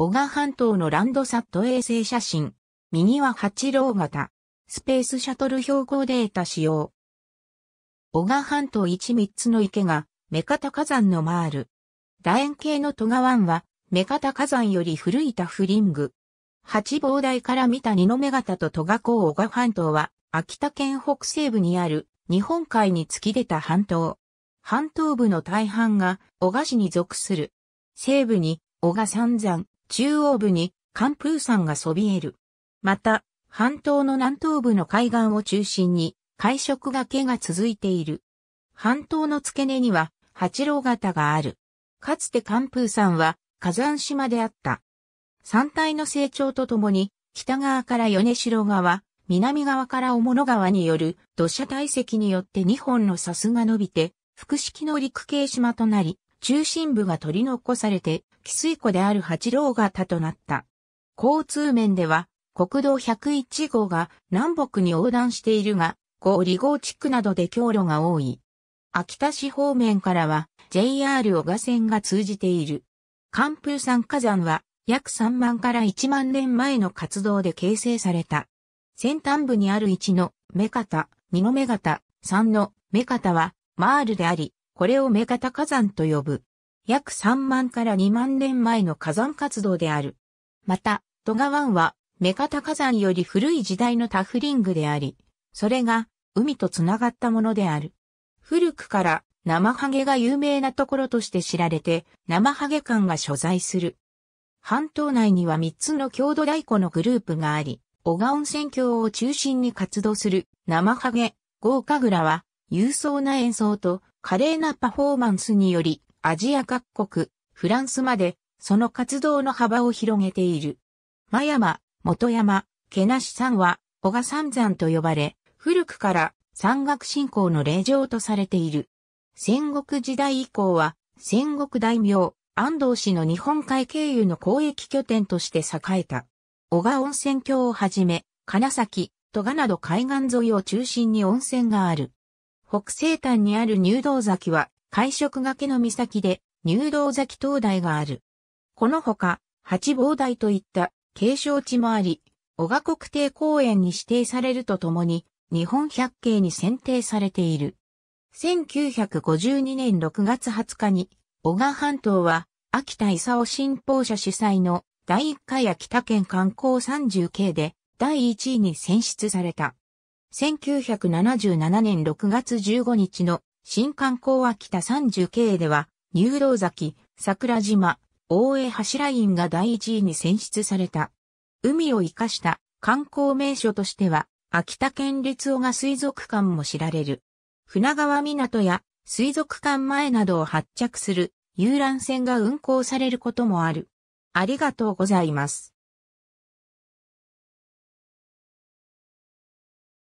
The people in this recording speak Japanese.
小賀半島のランドサット衛星写真。右は八郎型。スペースシャトル標高データ使用。小賀半島一三つの池が、目方火山のマール。楕円形の戸川湾は、目方火山より古いタフリング。八望台から見た二の目方と戸賀港小賀半島は、秋田県北西部にある日本海に突き出た半島。半島部の大半が小賀市に属する。西部に小賀三山、中央部に寒風山がそびえる。また、半島の南東部の海岸を中心に、海食がけが続いている。半島の付け根には、八郎型がある。かつて寒風山は、火山島であった。山体の成長とともに、北側から米城川、南側から小物川による土砂堆積によって2本の砂州が伸びて、複式の陸系島となり、中心部が取り残されて汽水湖である八郎潟となった。交通面では、国道101号が南北に横断しているが、五里号地区などで経路が多い。秋田市方面からは JR 小賀線が通じている。寒風山火山は約3万から1万年前の活動で形成された。先端部にある1の目方、2の目方、3の目方はマールであり、これを目方火山と呼ぶ。約3万から2万年前の火山活動である。また、ドガ湾は、メカタ火山より古い時代のタフリングであり、それが、海とつながったものである。古くから、生ハゲが有名なところとして知られて、生ハゲ館が所在する。半島内には3つの郷土太鼓のグループがあり、小川温泉郷を中心に活動する生ハゲ、豪華グラは、勇壮な演奏と華麗なパフォーマンスにより、アジア各国、フランスまで、その活動の幅を広げている。真山、元山、毛なし山は、小賀三山と呼ばれ、古くから山岳信仰の霊場とされている。戦国時代以降は、戦国大名、安藤氏の日本海経由の交易拠点として栄えた。小賀温泉郷をはじめ、金崎、戸賀など海岸沿いを中心に温泉がある。北西端にある入道崎は海食がけの岬で入道崎灯台がある。このほか、八望台といった景勝地もあり、小賀国定公園に指定されるとともに、日本百景に選定されている。1952年6月20日に、小賀半島は、秋田勲新報社主催の第1回秋田県観光3 0系で第1位に選出された。1977年6月15日の新観光秋田30系では、入道崎、桜島、大江柱院が第1位に選出された。海を生かした観光名所としては、秋田県立小賀水族館も知られる。船川港や水族館前などを発着する遊覧船が運航されることもある。ありがとうございます。